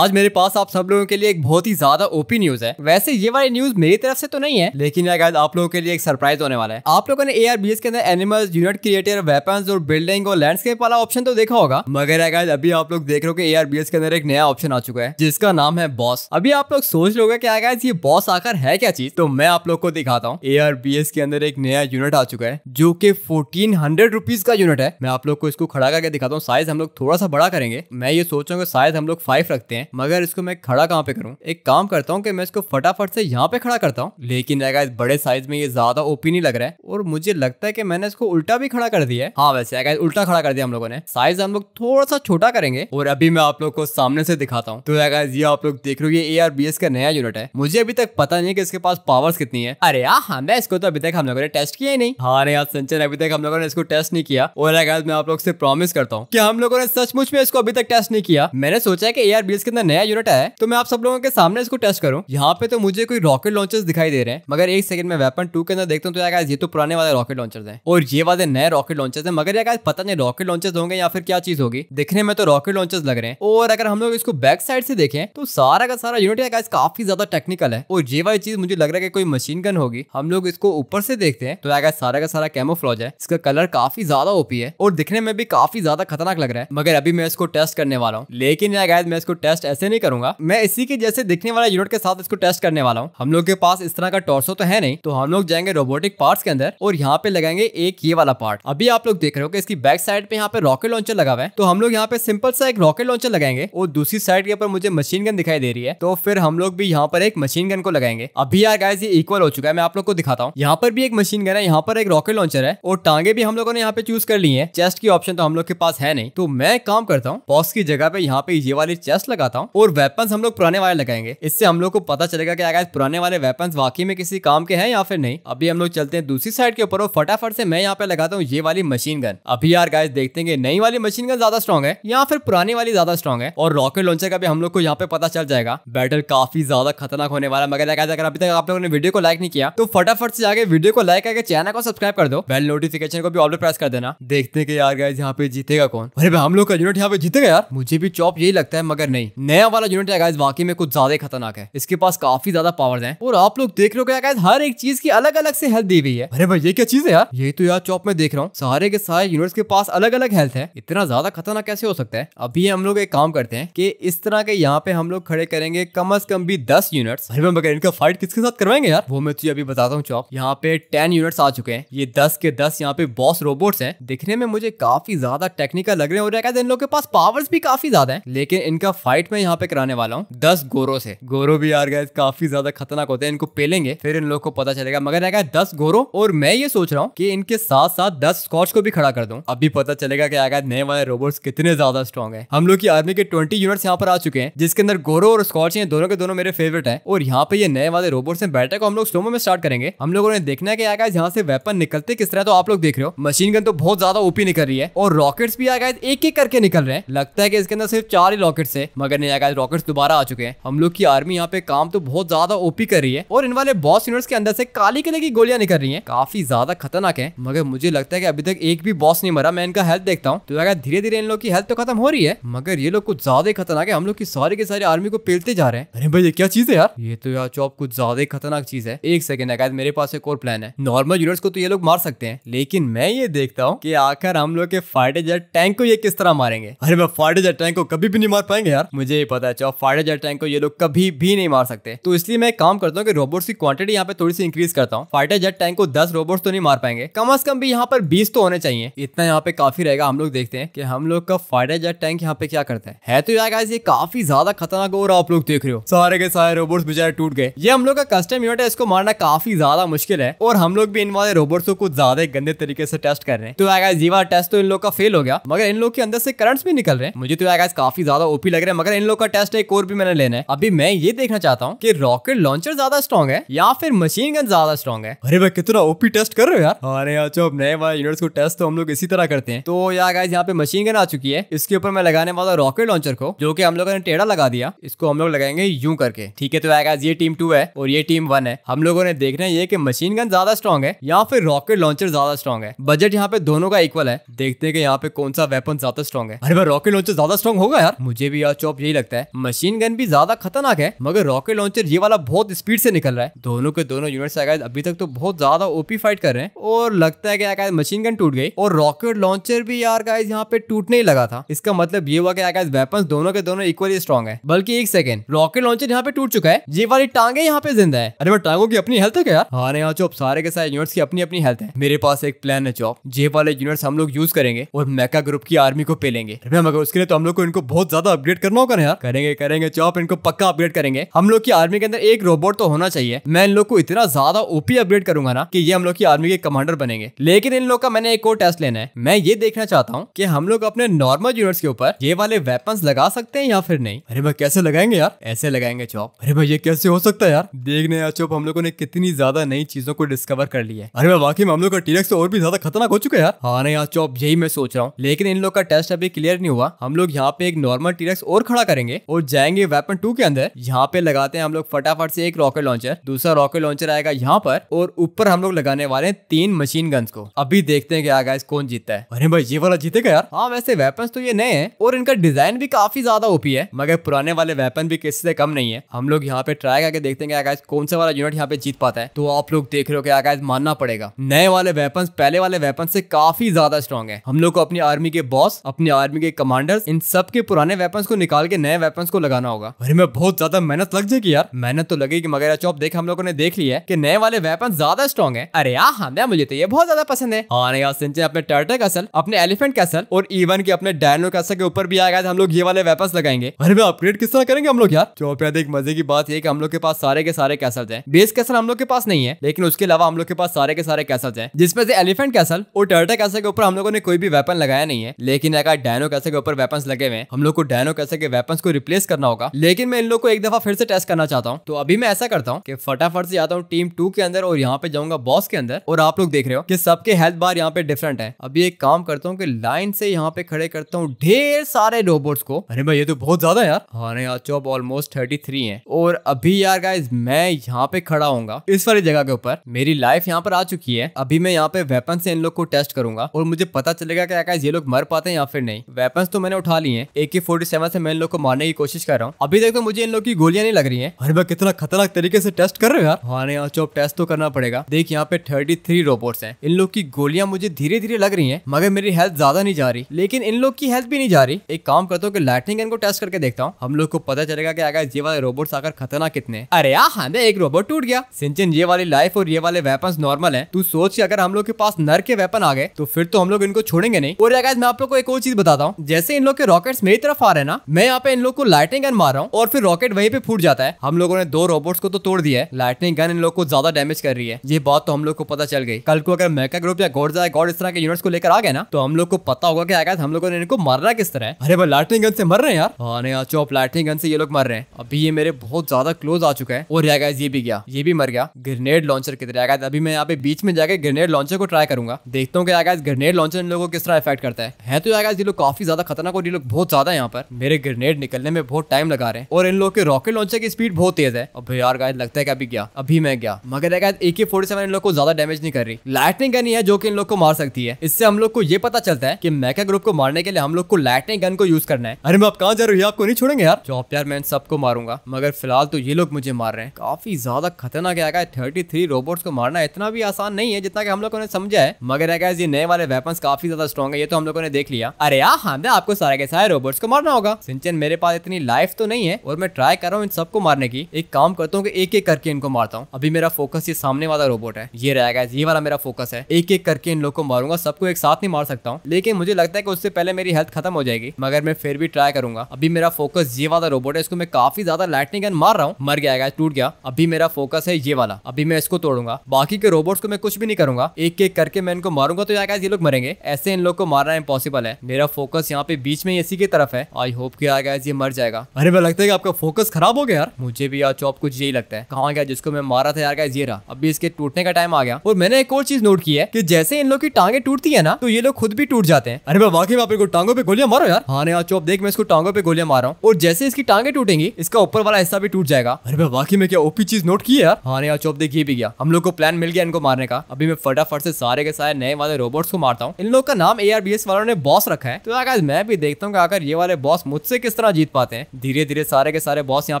आज मेरे पास आप सब लोगों के लिए एक बहुत ही ज्यादा ओपी न्यूज है वैसे ये वाली न्यूज मेरी तरफ से तो नहीं है लेकिन यार आप लोगों के लिए एक सरप्राइज होने वाला है आप लोगों ने ए के अंदर एनिमल्स यूनिट क्रिएटर वेपन और बिल्डिंग और लैंडस्केप वाला ऑप्शन तो देखा होगा मगर यार अभी आप लोग देख रहे हो कि ए के अंदर एक नया ऑप्शन आ चुका है जिसका नाम है बॉस अभी आप लोग सोच लोगे क्या गाइज ये बॉस आकर है क्या चीज तो मैं आप लोग को दिखाता हूँ ए के अंदर एक नया यूनिट आ चुका है जो की फोर्टीन हंड्रेड रुपीज का यूनिट है मैं आप लोग को इसको खड़ा करके दिखाता हूँ साइज हम लोग थोड़ा सा बड़ा करेंगे मैं ये सोच रहा हूँ साइज हम लोग फाइव रखते हैं मगर इसको मैं खड़ा कहाँ पे करूँ एक काम करता हूँ कि मैं इसको फटाफट से यहाँ पे खड़ा करता हूँ लेकिन इस बड़े साइज में ये ज्यादा ओपी नहीं लग रहा है और मुझे लगता है कि मैंने इसको उल्टा भी खड़ा कर दिया है हाँ वैसे अगर उल्टा खड़ा कर दिया हम लोगों ने साइज हम लोग थोड़ा सा छोटा करेंगे और अभी मैं आप लोग को सामने से दिखाता हूँ तो अगर ये आप लोग देख रहे हो ये ए का नया यूनिट है मुझे अभी तक पता नहीं है कि इसके पास पावर्स कितनी है अरे यार हमें हाँ, इसको तो अभी तक हम लोगों ने टेस्ट किया ही नहीं हाँ यार संचन अभी तक हम लोगों ने इसको टेस्ट नहीं किया और अगर मैं आप लोग से प्रॉमिस करता हूँ कि हम लोगों ने सचमुच में इसको अभी तक टेस्ट नहीं किया मैंने सोचा कि ए आर के इतना नया यूनिट है तो मैं आप सब लोगों के सामने इसको टेस्ट करूँ यहाँ पे तो मुझे कोई रॉकेट लॉन्चर्स दिखाई दे रहे हैं मगर एक सेकंड में वेपन टू के अंदर देखता हूँ तो यार ये तो पुराने वाले रॉकेट लॉन्चर्स हैं और ये वाले नए रॉकेट लॉन्चर्स हैं मगर यार पता नहीं रॉकेट लॉन्चर्स होंगे या फिर क्या चीज होगी दिखने में तो रॉकेट लॉन्चर्स लग रहे हैं और अगर हम लोग इसको बैक साइड से देखें तो सारा का सारा यूनिट है काफी ज्यादा टेक्निकल है और ये वाली चीज मुझे लग रहा है कोई मशीन गन होगी हम लोग इसको ऊपर से देखते हैं तो यार सारा का सारा कैमोफ्लॉज है इसका कलर काफी ज्यादा ओपी है और दिखने में भी काफी ज्यादा खतरनाक लग रहा है मगर अभी मैं इसको टेस्ट करने वाला हूँ लेकिन यार मैं इसको टेस्ट ऐसे नहीं करूंगा मैं इसी के जैसे दिखने वाला यूनिट के साथ इसको टेस्ट करने वाला हूँ हम लोग के पास इस तरह का टॉर्सो तो है नहीं तो हम लोग जाएंगे रोबोटिक पार्ट के अंदर और यहाँ पे लगाएंगे एक ये वाला पार्ट अभी आप लोग देख रहे हो कि इसकी बैक साइड पे यहाँ पे रॉकेट लॉन्चर लगा हुआ है तो हम लोग यहाँ पे सिंपल सा एक रॉकेट लॉन्चर लगाएंगे और दूसरी साइड के ऊपर मुझे मशीन गन दिखाई दे रही है तो फिर हम लोग भी यहाँ पर एक मशीन गन को लगाएंगे अभी यार गाइस ये इक्वल हो चुका है मैं आप लोग को दिखाता हूँ यहाँ पर भी एक मशीन गन है यहाँ पर एक रॉकेट लॉन्चर है और टांगे भी हम लोगों ने यहाँ पे चूज कर ली है चेस्ट की ऑप्शन तो हम लोग के पास है नहीं तो मैं काम करता हूँ बॉक्स की जगह पे यहाँ पे ये वाली चेस्ट लगाता बताता हूँ और वेपन्स हम लोग पुराने वाले लगाएंगे इससे हम लोग को पता चलेगा कि अगर पुराने वाले वेपन्स वाकई में किसी काम के हैं या फिर नहीं अभी हम लोग चलते हैं दूसरी साइड के ऊपर और फटाफट से मैं यहाँ पे लगाता हूँ ये वाली मशीन गन अभी यार गाइस देखते हैं नई वाली मशीन गन ज्यादा स्ट्रॉग है या फिर पुरानी वाली ज्यादा स्ट्रॉग है और रॉकेट लॉन्चर का भी हम लोग को यहाँ पे पता चल जाएगा बैटल काफी ज्यादा खतरनाक होने वाला मगर अगर अभी तक आप लोगों ने वीडियो को लाइक नहीं किया तो फटाफट से आगे वीडियो को लाइक करके चैनल को सब्सक्राइब कर दो बेल नोटिफिकेशन को भी ऑल प्रेस कर देना देखते हैं कि यार गाइस यहाँ पे जीतेगा कौन अरे हम लोग का यूनिट यहाँ पे जीतेगा यार मुझे भी चॉप यही लगता है मगर नहीं नया वाला यूनिट है गाइस वाकई में कुछ ज्यादा खतरनाक है इसके पास काफी ज्यादा पावर्स हैं और आप लोग देख रहे हो गाइस हर एक चीज की अलग अलग से हेल्थ दी हुई है अरे भाई ये क्या चीज है यार ये तो यार चौप में देख रहा हूँ सारे के सारे यूनिट्स के पास अलग अलग हेल्थ है इतना ज्यादा खतरनाक कैसे हो सकता है अभी हम लोग एक काम करते हैं की इस तरह के यहाँ पे हम लोग खड़े करेंगे कम अज कम भी दस यूनिट्स भाई मगर इनका फाइट किसके साथ करवाएंगे यार वो मैं तुझे अभी बताता हूँ चौप यहाँ पे टेन यूनिट्स आ चुके हैं ये दस के दस यहाँ पे बॉस रोबोट्स हैं दिखने में मुझे काफी ज्यादा टेक्निकल लग रहे हैं और इन लोग के पास पावर्स भी काफी ज्यादा है लेकिन इनका फाइट फाइट मैं यहाँ पे कराने वाला हूँ दस गोरो से गोरो भी यार गैस काफी ज्यादा खतरनाक होते हैं इनको पेलेंगे फिर इन लोग को पता चलेगा मगर रह दस गोरो और मैं ये सोच रहा हूँ की इनके साथ साथ दस स्कॉच को भी खड़ा कर दू अभी पता चलेगा की आगे नए वाले रोबोट्स कितने ज्यादा स्ट्रॉग है हम लोग की आर्मी के ट्वेंटी यूनिट्स यहाँ पर आ चुके हैं जिसके अंदर गोरो और स्कॉच हैं दोनों के दोनों मेरे फेवरेट है और यहाँ पे ये नए वाले रोबोट्स हैं बैठे को हम लोग स्लोमो में स्टार्ट करेंगे हम लोगों ने देखना है कि आगे यहाँ से वेपन निकलते किस तरह तो आप लोग देख रहे हो मशीन गन तो बहुत ज्यादा ओपी निकल रही है और रॉकेट्स भी आ गए एक एक करके निकल रहे हैं लगता है कि इसके अंदर सिर्फ चार ही रॉकेट्स है मगर करने जाएगा रॉकेट दोबारा आ चुके हैं हम लोग की आर्मी यहाँ पे काम तो बहुत ज्यादा ओपी कर रही है और इन वाले बॉस यूनिट्स के अंदर से काली कलर की गोलियां निकल रही है काफी ज्यादा खतरनाक है मगर मुझे लगता है की अभी तक एक भी बॉस नहीं मरा मैं इनका हेल्थ देखता हूँ तो अगर धीरे धीरे इन लोग की हेल्थ तो खत्म हो रही है मगर ये लोग कुछ ज्यादा ही खतरनाक है हम लोग की सारी के सारी आर्मी को पेलते जा रहे हैं अरे भाई ये क्या चीज है यार ये तो यार चौप कुछ ज्यादा ही खतरनाक चीज है एक सेकंड अगर मेरे पास एक और प्लान है नॉर्मल यूनिट्स को तो ये लोग मार सकते हैं लेकिन मैं ये देखता हूँ कि आखिर हम लोग के फाइटर जेट टैंक को ये किस तरह मारेंगे अरे भाई फाइटर जेट टैंक को कभी भी नहीं मार पाएंगे यार मुझे ही पता है चौ फाइटर जेट टैंक को ये लोग कभी भी नहीं मार सकते तो इसलिए मैं काम करता हूँ कि रोबोट्स की क्वांटिटी यहाँ पे थोड़ी सी इंक्रीज करता हूँ फाइटर जेट टैंक को दस रोबोट्स तो नहीं मार पाएंगे कम अज कम भी यहाँ पर बीस तो होने चाहिए इतना यहाँ पे काफी रहेगा हम लोग देखते हैं कि हम लोग का फाइटर जेट टैंक यहाँ पे क्या करता है, है तो यार गाइस ये काफी ज्यादा खतरनाक और आप लोग देख रहे हो सारे के सारे रोबोट्स बेचारे टूट गए ये हम लोग का कस्टम यूनिट है इसको मारना काफी ज्यादा मुश्किल है और हम लोग भी इन वाले रोबोट्स को कुछ ज्यादा गंदे तरीके से टेस्ट कर रहे हैं तो आएगा जीवा टेस्ट तो इन लोग का फेल हो गया मगर इन लोग के अंदर से करंट्स भी निकल रहे हैं मुझे तो आएगा काफी ज्यादा ओपी लग रहा है मगर इन लोग का टेस्ट एक और भी मैंने लेना है अभी मैं ये देखना चाहता हूँ की रॉकेट लॉन्चर ज्यादा स्ट्रॉग है या फिर मशीन गन ज्यादा स्ट्रॉग है अरे भाई कितना ओपी टेस्ट कर रहे हो यार अरे अच्छा नए वाला यूनिट्स को टेस्ट तो हम लोग इसी तरह करते हैं तो यार गाइज यहाँ पे मशीन गन आ चुकी है इसके ऊपर मैं लगाने वाला रॉकेट लॉन्चर को जो कि हम लोगों ने टेढ़ा लगा दिया इसको हम लोग लगाएंगे यूं करके ठीक है तो यार गाइज ये टीम टू है और ये टीम वन है हम लोगों ने देखना है ये कि मशीन गन ज्यादा स्ट्रॉन्ग है या फिर रॉकेट लॉन्चर ज्यादा स्ट्रॉन्ग है बजट यहाँ पे दोनों का इक्वल है देखते हैं कि यहाँ पे कौन सा वेपन ज्यादा स्ट्रॉन्ग है अरे भाई रॉकेट लॉन्चर ज्यादा स्ट्रॉन्ग होगा यार मुझे भी यार चौप ही लगता है मशीन गन भी ज्यादा खतरनाक है मगर रॉकेट लॉन्चर ये वाला बहुत स्पीड से निकल रहा है दोनों के दोनों यूनिट अभी तक तो बहुत ज्यादा ओपी फाइट कर रहे हैं और लगता है कि मशीन गन टूट गई और रॉकेट लॉन्चर भी यार गाइज यहाँ पे टूटने ही लगा था इसका मतलब ये हुआ कि गाइज वेपन दोनों के दोनों इक्वली स्ट्रॉन्ग है बल्कि एक सेकंड रॉकेट लॉन्चर यहाँ पे टूट चुका है ये वाली टांगे यहाँ पे जिंदा है अरे टांगों की अपनी हेल्थ है क्या यार यहाँ हाँ चौप सारे के सारे यूनिट्स की अपनी अपनी हेल्थ है मेरे पास एक प्लान है चौप जे वाले यूनिट्स हम लोग यूज करेंगे और मैका ग्रुप की आर्मी को पेलेंगे मगर उसके लिए तो हम लोग को इनको बहुत ज्यादा अपडेट करना होगा करें यार करेंगे करेंगे चौप इनको पक्का अपग्रेड करेंगे हम लोग की आर्मी के अंदर एक रोबोट तो होना चाहिए मैं इन लोग को इतना ज्यादा ओपी अपग्रेड करूंगा ना कि ये हम लोग की आर्मी के कमांडर बनेंगे लेकिन इन लोग का मैंने एक और टेस्ट लेना है मैं ये देखना चाहता हूँ की हम लोग अपने नॉर्मल यूनिट्स के ऊपर ये वाले वेपन लगा सकते हैं या फिर नहीं अरे भाई कैसे लगाएंगे यार ऐसे लगाएंगे चौप अरे भाई ये कैसे हो सकता है यार देखने यार चौप हम लोगों ने कितनी ज्यादा नई चीजों को डिस्कवर कर लिया है अरे भाई वाकई में हम लोग का टीरेक्स तो और भी ज्यादा खतरनाक हो चुका है यार हाँ यार हाँ, चौप यही मैं सोच रहा हूँ लेकिन इन लोग का टेस्ट अभी क्लियर नहीं हुआ हम लोग यहाँ पे एक नॉर्मल टीरेक्स और खड़ा क्या करेंगे और जाएंगे वेपन टू के अंदर यहाँ पे लगाते हैं हम लोग फटाफट से एक रॉकेट लॉन्चर दूसरा रॉकेट लॉन्चर आएगा यहाँ पर और ऊपर हम लोग लगाने वाले हैं तीन मशीन गन्स को अभी देखते हैं क्या गाइस कौन जीतता है अरे भाई ये वाला जीतेगा यार हाँ वैसे वेपन तो ये नए हैं और इनका डिजाइन भी काफी ज्यादा ओपी है मगर पुराने वाले वेपन भी किसी से कम नहीं है हम लोग यहाँ पे ट्राई करके देखते हैं क्या कौन सा वाला यूनिट यहाँ पे जीत पाता है तो आप लोग देख रहे हो क्या गाइस मानना पड़ेगा नए वाले वेपन पहले वाले वेपन से काफी ज्यादा स्ट्रॉन्ग है हम लोग को अपनी आर्मी के बॉस अपनी आर्मी के कमांडर इन सब के पुराने वेपन को निकाल के के नए वेपन्स को लगाना होगा अरे मैं बहुत ज्यादा मेहनत लग जाएगी यार मेहनत तो लगेगी मगर चौप देख हम लोगों ने देख लिया है कि नए वाले वेपन ज्यादा स्ट्रॉन्ग है अरे यार हमने हाँ, मुझे तो ये बहुत ज्यादा पसंद है हाँ यार सिंचे अपने टर्टर कैसल अपने एलिफेंट कैसल और इवन के अपने डायनो कैसल के ऊपर भी आएगा तो हम लोग ये वाले वेपन लगाएंगे अरे मैं अपग्रेड किस तरह करेंगे हम लोग यार चौप याद एक मजे की बात है की हम लोग के पास सारे के सारे कैसल है बेस कैसल हम लोग के पास नहीं है लेकिन उसके अलावा हम लोग के पास सारे के सारे कैसल है जिसमें से एलिफेंट कैसल और टर्टर कैसल के ऊपर हम लोगों ने कोई भी वेपन लगाया नहीं है लेकिन अगर डायनो कैसे के ऊपर वेपन लगे हुए हम लोग को डायनो कैसे के वेपन्स को रिप्लेस करना होगा लेकिन मैं इन लोग को एक दफा फिर से टेस्ट करना चाहता हूँ तो अभी मैं ऐसा करता हूँ कि फटाफट से जाता हूँ टीम टू के अंदर और यहाँ पे जाऊंगा बॉस के अंदर और आप लोग देख रहे हो कि सबके हेल्थ बार यहाँ पे डिफरेंट है अभी एक काम करता हूँ कि लाइन से यहाँ पे खड़े करता हूँ ढेर सारे रोबोट्स को अरे भाई ये तो बहुत ज्यादा यार हाँ यार चौब ऑलमोस्ट थर्टी थ्री है और अभी यार गाइज मैं यहाँ पे खड़ा हूँ इस वाली जगह के ऊपर मेरी लाइफ यहाँ पर आ चुकी है अभी मैं यहाँ पे वेपन से इन लोग को टेस्ट करूंगा और मुझे पता चलेगा कि ये लोग मर पाते हैं या फिर नहीं वेपन तो मैंने उठा लिए हैं ए से मैं इन लोग को मारने की कोशिश कर रहा हूँ अभी तक तो मुझे इन लोग की गोलियां नहीं लग रही है अरे भाई कितना खतरनाक तरीके से टेस्ट कर रहे हो यार हाँ यहाँ चौप टेस्ट तो करना पड़ेगा देख यहाँ पे थर्टी थ्री रोबोट है इन लोग की गोलियां मुझे धीरे धीरे लग रही है मगर मेरी हेल्थ ज्यादा नहीं जा रही लेकिन इन लोग की हेल्थ भी नहीं जा रही एक काम करता हूँ की लाइटनिंग इनको टेस्ट करके देखता हूँ हम लोग को पता चलेगा की अगर ये वाले रोबोट आकर खतरनाक कितने अरे यहाँ हाँ एक रोबोट टूट गया सिंचन ये वाली लाइफ और ये वाले वेपन नॉर्मल है तू सोच के अगर हम लोग के पास नर के वेपन आ गए तो फिर तो हम लोग इनको छोड़ेंगे नहीं और मैं आप लोग को एक और चीज बताता हूँ जैसे इन लोग के रॉकेट्स मेरी तरफ आ रहे हैं ना मैं यहाँ पे इन लोग को लाइटनिंग गन मार रहा हूँ और फिर रॉकेट वहीं पे फूट जाता है हम लोगों ने दो रोबोट्स को तो तोड़ दिया है लाइटनिंग गन इन लोग को ज्यादा डैमेज कर रही है ये बात तो हम लोग को पता चल गई कल को अगर मेका ग्रुप या गॉड गॉड इस तरह के यूनिट्स को लेकर आ गए ना तो हम लोग को पता होगा की आगे हम लोगों ने इनको मारना किस तरह अरे भाई लाइटनिंग गन से मर रहे हैं यार हाँ यार चौप लाइटनिंग गन से ये लोग मर रहे हैं अभी ये मेरे बहुत ज्यादा क्लोज आ चुका है और यागा ये भी गया ये भी मर गया ग्रेनेड लॉन्चर की तरह अभी मैं यहाँ पे बीच में जाकर ग्रेनेड लॉन्चर को ट्राई करूंगा देखता हूँ कि ग्रेनेड लॉन्चर इन लोगों को किस तरह इफेक्ट करता है, तो यहाँ ये लोग काफी ज्यादा खतरनाक और ये लोग बहुत ज्यादा यहाँ पर मेरे ग्रेनेड ग्रेनेड निकलने में बहुत टाइम लगा रहे हैं और इन लोग के रॉकेट लॉन्चर की स्पीड बहुत तेज है अब यार गायद लगता है कि अभी गया अभी मैं गया मगर गायद ए के फोर्टी सेवन इन लोग को ज्यादा डैमेज नहीं कर रही लाइटनिंग गन है जो कि इन लोग को मार सकती है इससे हम लोग को ये पता चलता है की मैका ग्रुप को मारने के लिए हम लोग को लाइटनिंग गन को यूज करना है अरे मैं आप कहा जा रही हूँ आपको नहीं छोड़ेंगे यार चौप यार मैं सबको मारूंगा मगर फिलहाल तो ये लोग मुझे मार रहे हैं काफी ज्यादा खतरनाक है थर्टी थ्री रोबोट को मारना इतना भी आसान नहीं है जितना कि हम लोगों ने समझा है मगर अगर ये नए वाले वेपन काफी ज्यादा स्ट्रॉन्ग है ये तो हम लोगों ने देख लिया अरे यार हाँ आपको सारे के सारे रोबोट्स को मारना होगा सिंचन लेकिन मेरे पास इतनी लाइफ तो नहीं है और मैं ट्राई कर रहा हूँ इन सबको मारने की एक काम करता हूँ कि एक एक करके इनको मारता हूँ अभी मेरा फोकस ये सामने वाला रोबोट है ये रहेगा ये वाला मेरा फोकस है एक एक करके इन लोग को मारूंगा सबको एक साथ नहीं मार सकता हूँ लेकिन मुझे लगता है कि उससे पहले मेरी हेल्थ खत्म हो जाएगी मगर मैं फिर भी ट्राई करूंगा अभी मेरा फोकस ये वाला रोबोट है इसको मैं काफी ज्यादा लाइटनिंग गन मार रहा हूँ मर गया टूट गया अभी मेरा फोकस है ये वाला अभी मैं इसको तोड़ूंगा बाकी के रोबोट्स को मैं कुछ भी नहीं करूंगा एक एक करके मैं इनको मारूंगा तो यार ये लोग मरेंगे ऐसे इन लोग को मारना इम्पॉसिबल है मेरा फोकस यहाँ पे बीच में इसी की तरफ है आई होप की आ गया ये मर जाएगा अरे मैं लगता है कि आपका फोकस खराब हो गया यार मुझे भी यार चौप कुछ यही लगता है कहाँ गया जिसको मैं मारा था यार ये रहा अभी इसके टूटने का टाइम आ गया और मैंने एक और चीज नोट की है की जैसे इन लोग की टांगे टूटती है ना तो ये लोग खुद भी टूट जाते हैं अरे मैं वाकई में टांगों पे गोलियां मारो यार हाँ यार चौप देख मैं इसको टांगों पे गोलियां मारा हूँ और जैसे इसकी टांगे टूटेंगी इसका ऊपर वाला हिस्सा भी टूट जाएगा अरे मैं वाकई में क्या ओपी चीज नोट की है यार हाँ यार चौप देख ये भी गया हम लोग को प्लान मिल गया इनको मारने का अभी मैं फटाफट से सारे के सारे नए वाले रोबोट्स को मारता हूँ इन लोग का नाम ए वालों ने बॉस रखा है तो यार मैं भी देखता हूँ आकर ये वाले बॉस मुझसे किस तरह जीत पाते हैं धीरे धीरे सारे के सारे बॉस यहाँ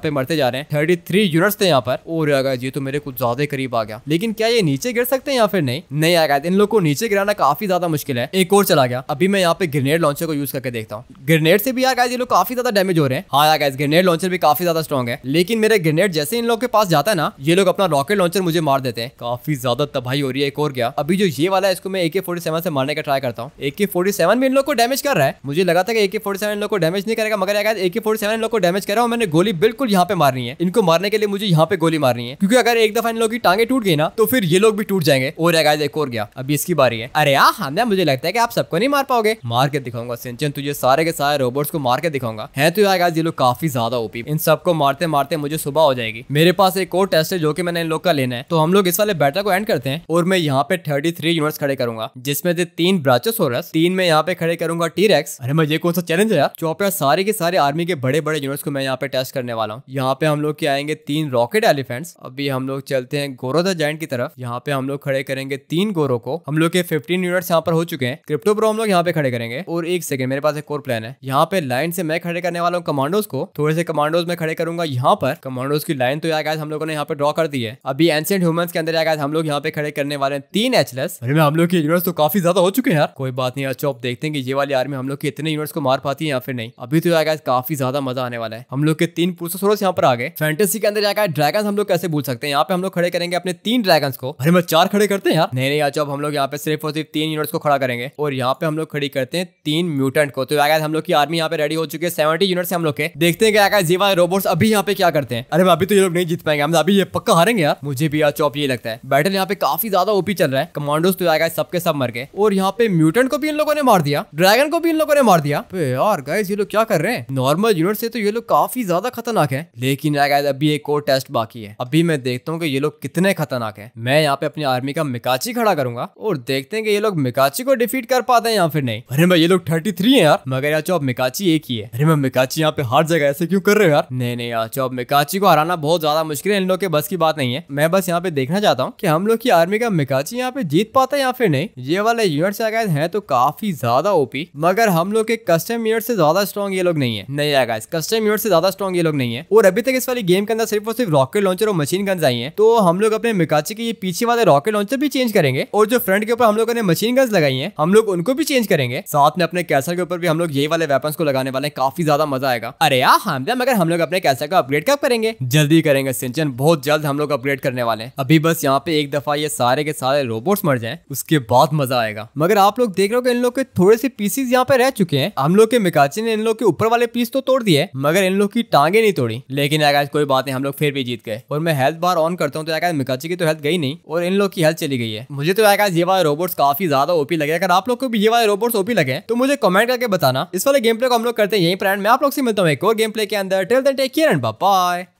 पे मरते जा रहे हैं थर्टी थ्री यूनिट्स थे यहाँ पर और आगाज ये तो मेरे कुछ ज्यादा करीब आ गया लेकिन क्या ये नीचे गिर सकते हैं या फिर नहीं नहीं आ गया इन लोग को नीचे गिराना काफी ज्यादा मुश्किल है एक और चला गया अभी मैं यहाँ पे ग्रेनेड लॉन्चर को यूज करके देखता हूँ ग्रेनेड से भी आ गया ये लोग काफी ज्यादा डैमेज हो रहे हैं हाँ आगाज ग्रेनेड लॉन्चर भी काफी ज्यादा स्ट्रॉग है लेकिन मेरे ग्रेनेड जैसे इन लोग के पास जाता है ना ये लोग अपना रॉकेट लॉन्चर मुझे मार देते हैं काफी ज्यादा तबाही हो रही है एक और गया अभी जो ये वाला है इसको मैं एके फोर्टी सेवन से मारने का ट्राई करता हूँ एके फोर्टी सेवन भी इन लोग को डैमेज कर रहा है मुझे लगा था कि एके फोर्टी सेवन इन लोग को डैमेज नहीं करेगा मगर गाइस एके फोर्टी सेवन लोग को डैमेज कर रहा हूँ मैंने गोली बिल्कुल यहाँ पे मारनी है इनको मारने के लिए मुझे यहाँ पे गोली मारनी है क्योंकि अगर एक दफा इन लोग की टांगे टूट गई ना तो फिर ये लोग भी टूट जाएंगे और गाइस एक और गया अभी इसकी बारी है अरे यार हमने मुझे लगता है कि आप सबको नहीं मार पाओगे मार के दिखाऊंगा सिंचन तुझे सारे के सारे रोबोट्स को मार के दिखाऊंगा है तो यार गाइस ये लोग काफी ज्यादा ओपी इन सबको मारते मारते मुझे सुबह हो जाएगी मेरे पास एक और टेस्ट है जो की मैंने इन लोग का लेना है तो हम लोग इस वाले बैटल को एंड करते हैं और मैं यहाँ पे थर्टी थ्री यूनिट्स खड़े करूंगा जिसमें से तीन ब्राचोसोरस तीन में यहाँ पे खड़े करूंगा टी रेक्स अरे मैं ये कौन सा चैलेंज है यार चौपिया सारे के सारे सारे आर्मी के बड़े बड़े यूनिट्स को मैं यहाँ पे टेस्ट करने वाला हूँ यहाँ पे हम लोग के आएंगे तीन रॉकेट एलिफेंट्स अभी हम लोग चलते हैं गोरो द जैंट की तरफ यहाँ पे हम लोग खड़े करेंगे तीन गोरो को हम लोग के फिफ्टीन यूनिट्स यहाँ पर हो चुके हैं क्रिप्टो प्रो हम लोग यहाँ पे खड़े करेंगे और एक सेकंड मेरे पास एक और प्लान है यहाँ पे लाइन से मैं खड़े करने वाला हूँ कमांडोज को थोड़े से कमांडोज में खड़े करूंगा यहाँ पर कमांडोज की लाइन तो आगे हम लोगों ने यहाँ पे ड्रॉ कर दी है अभी एंसेंट ह्यूमन के अंदर आगे हम लोग यहाँ पे खड़े करने वाले तीन एचलेस अरे हम लोग के यूनिट्स तो काफी ज्यादा हो चुके हैं यार कोई बात नहीं अच्छा आप देखते हैं कि ये वाली आर्मी हम लोग के इतने यूनिट्स को मार पाती है या फिर नहीं अभी तो आगे गाइस काफी ज्यादा मजा आने वाला है हम लोग के तीन सोरस यहाँ पर आ गए फैंटेसी के अंदर जाकर ड्रैगन हम लोग कैसे भूल सकते हैं यहाँ पे हम लोग खड़े करेंगे अपने तीन ड्रैगन को अरे मैं चार खड़े करते हैं यार नहीं नहीं अब हम लोग यहाँ पे सिर्फ और सिर्फ तीन यूनिट्स को खड़ा करेंगे और यहाँ पे हम लोग खड़ी करते हैं तीन म्यूटेंट को तो आगे हम लोग की आर्मी यहाँ पे रेडी हो चुकी है सेवेंटी यूनिट्स हम लोग के देखते हैं क्या जीवा रोबोट्स अभी यहाँ पे क्या करते हैं अरे अभी तो ये लोग नहीं जीत पाएंगे हम अभी ये पक्का हारेंगे यार मुझे भी यार चौप ये लगता है बैटल यहाँ पे काफी ज्यादा ओपी चल रहा है कमांडोस तो आएगा सबके सब मर गए और यहाँ पे म्यूटेंट को भी इन लोगों ने मार दिया ड्रैगन को भी इन लोगों ने मार दिया यार गाइस ये लोग क्या कर रहे हैं नॉर्मल यूनिट से तो ये लोग काफी ज्यादा खतरनाक है लेकिन अभी एक और टेस्ट बाकी है अभी मैं देखता हूँ कि ये लोग कितने खतरनाक है मैं यहाँ पे अपनी आर्मी का मिकाची खड़ा करूंगा और देखते हैं कि ये लोग मिकाची को डिफीट कर पाते हैं या फिर नहीं अरे मैं ये लोग थर्टी थ्री है यार मगर यार चौब मिकाची एक ही है अरे मैं मिकाची यहाँ पे हर जगह ऐसे क्यों कर रहे हो यार नहीं नहीं यार चौब मिकाची को हराना बहुत ज्यादा मुश्किल है इन लोग के बस की बात नहीं है मैं बस यहाँ पे देखना चाहता हूँ की हम लोग की आर्मी का मिकाची यहाँ पे जीत पाता है या फिर नहीं ये वाले यूनिट है तो काफी ज्यादा ओपी मगर हम लोग के कस्टम यूनिट से ज्यादा स्ट्रॉन्ग ये लोग नहीं नहीं है नहीं आएगा कस्टम यूनिट से ज्यादा स्ट्रॉन्ग ये लोग नहीं है और अभी तक इस वाली गेम के अंदर सिर्फ और सिर्फ रॉकेट लॉन्चर और मशीन गन्स आई है तो हम लोग अपने मिकाची के ये पीछे वाले रॉकेट लॉन्चर भी चेंज करेंगे और जो फ्रंट के ऊपर हम लोगों ने मशीन गन्स लगाई है हम लोग उनको भी चेंज करेंगे साथ में अपने कैसर के ऊपर भी हम लोग ये वाले वेपन को लगाने वाले काफी ज्यादा मजा आएगा अरे यार हम हाँ, हमजा मगर हम लोग अपने कैसर का अपग्रेड कब करेंगे जल्दी करेंगे सिंचन बहुत जल्द हम लोग अपग्रेड करने वाले हैं अभी बस यहाँ पे एक दफा ये सारे के सारे रोबोट्स मर जाए उसके बाद मजा आएगा मगर आप लोग देख रहे हो कि इन लोग के थोड़े से पीसीज यहाँ पे रह चुके हैं हम लोग के मिकाची ने इन लोग के ऊपर वाले सारे पीस तो तोड़ दिए मगर इन लोग की टांगे नहीं तोड़ी लेकिन आकाश कोई बात नहीं हम लोग फिर भी जीत गए और मैं हेल्थ बार ऑन करता हूँ तो आकाश मिकाची की तो हेल्थ गई नहीं और इन लोग की हेल्थ चली गई है मुझे तो आकाश ये वाले रोबोट काफी ज्यादा ओपी लगे अगर आप लोग को भी ये वाले रोबोट ओपी लगे तो मुझे कमेंट करके बताना इस वाले गेम प्ले को हम लोग करते हैं यही प्रैंड मैं आप लोग से मिलता हूँ एक और गेम प्ले के अंदर till then take care and bye